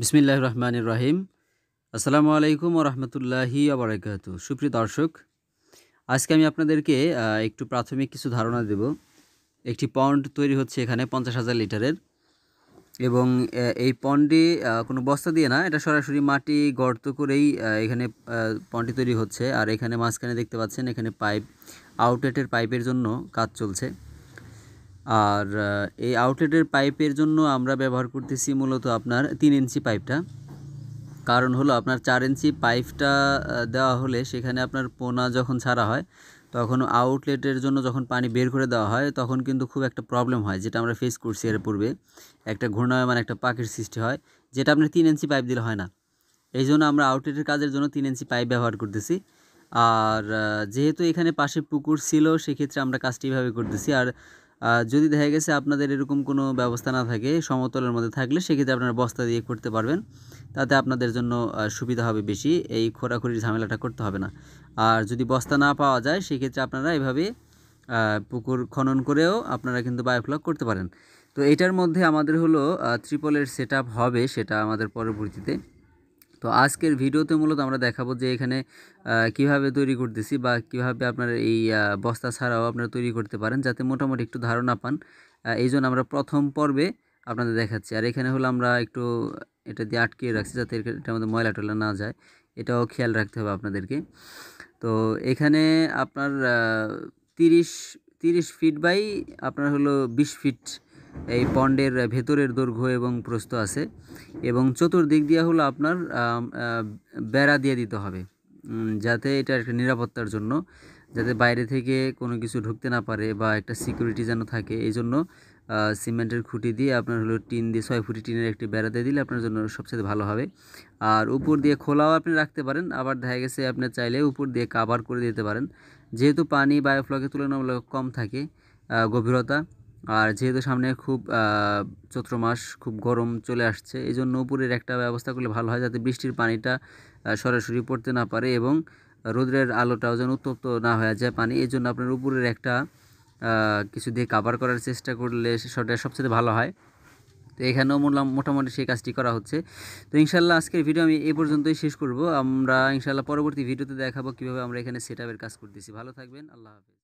বিসমিল্লাহ রহমান রাহিম আসসালামু আলাইকুম ও রহমতুল্লাহি আবরাকাত সুপ্রিয় দর্শক আজকে আমি আপনাদেরকে একটু প্রাথমিক কিছু ধারণা দেব একটি পন্ড তৈরি হচ্ছে এখানে পঞ্চাশ হাজার লিটারের এবং এই পন্ডে কোনো বস্তা দিয়ে না এটা সরাসরি মাটি গর্ত করেই এখানে পন্ডটি তৈরি হচ্ছে আর এখানে মাঝখানে দেখতে পাচ্ছেন এখানে পাইপ আউটলেটের পাইপের জন্য কাজ চলছে আর এই আউটলেটের পাইপের জন্য আমরা ব্যবহার করতেছি মূলত আপনার তিন ইঞ্চি পাইপটা কারণ হলো আপনার চার ইঞ্চি পাইপটা দেওয়া হলে সেখানে আপনার পোনা যখন ছাড়া হয় তখন আউটলেটের জন্য যখন পানি বের করে দেওয়া হয় তখন কিন্তু খুব একটা প্রবলেম হয় যেটা আমরা ফেস করছি এর পূর্বে একটা ঘূর্ণায়মান একটা পাখির সৃষ্টি হয় যেটা আপনার তিন ইঞ্চি পাইপ দিলে হয় না এই জন্য আমরা আউটলেটের কাজের জন্য তিন ইঞ্চি পাইপ ব্যবহার করতেছি আর যেহেতু এখানে পাশে পুকুর ছিল সেক্ষেত্রে আমরা কাজটি এইভাবে করতেছি আর যদি দেখা গেছে আপনাদের এরকম কোনো ব্যবস্থা না থাকে সমতলের মধ্যে থাকলে সেক্ষেত্রে আপনারা বস্তা দিয়ে করতে পারবেন তাতে আপনাদের জন্য সুবিধা হবে বেশি এই খোরাখুরির ঝামেলাটা করতে হবে না আর যদি বস্তা না পাওয়া যায় সেক্ষেত্রে আপনারা এভাবে পুকুর খনন করেও আপনারা কিন্তু বায়োফ্লক করতে পারেন তো এটার মধ্যে আমাদের হলো ত্রিপলের সেট হবে সেটা আমাদের পরবর্তীতে তো আজকের ভিডিওতে মূলত আমরা দেখাবো যে এখানে কিভাবে তৈরি করতেছি বা কিভাবে আপনার এই বস্তা ছাড়াও আপনারা তৈরি করতে পারেন যাতে মোটামুটি একটু ধারণা পান এই জন্য আমরা প্রথম পর্বে আপনাদের দেখাচ্ছি আর এখানে হলো আমরা একটু এটা দিয়ে আটকে রাখছি যাতে এটা আমাদের ময়লা টয়লা না যায় এটাও খেয়াল রাখতে হবে আপনাদেরকে তো এখানে আপনার তিরিশ তিরিশ ফিট বাই আপনার হলো বিশ ফিট এই পন্ডের ভেতরের দৈর্ঘ্য এবং প্রস্থ আছে এবং চতুর্দিক দিয়ে হলো আপনার বেড়া দিয়ে দিতে হবে যাতে এটা একটা নিরাপত্তার জন্য যাতে বাইরে থেকে কোনো কিছু ঢুকতে না পারে বা একটা সিকিউরিটি যেন থাকে এই জন্য সিমেন্টের খুঁটি দিয়ে আপনার হলো টিন দিয়ে ছয় ফুটি টিনের একটি বেড়া দিয়ে দিলে আপনার জন্য সবচেয়ে ভালো হবে আর উপর দিয়ে খোলাও আপনি রাখতে পারেন আবার দেখা গেছে আপনি চাইলে উপর দিয়ে কাভার করে দিতে পারেন যেহেতু পানি বায়োফ্লকের তুলনামূলক কম থাকে গভীরতা আর যেহেতু সামনে খুব চৈত্র মাস খুব গরম চলে আসছে এই জন্য উপরের একটা ব্যবস্থা করলে ভালো হয় যাতে বৃষ্টির পানিটা সরাসরি পড়তে না পারে এবং রোদ্রের আলোটাও যেন উত্তপ্ত না হয়ে যায় পানি এই জন্য আপনার উপরের একটা কিছু দিয়ে কাভার করার চেষ্টা করলে সেটা সবচেয়ে ভালো হয় তো এখানেও মোটামুটি সেই কাজটি করা হচ্ছে তো ইনশাল্লাহ আজকের ভিডিও আমি এই পর্যন্তই শেষ করব আমরা ইনশাল্লাহ পরবর্তী ভিডিওতে দেখাবো কীভাবে আমরা এখানে সেট কাজ করতেছি ভালো থাকবেন আল্লাহ হাফিজ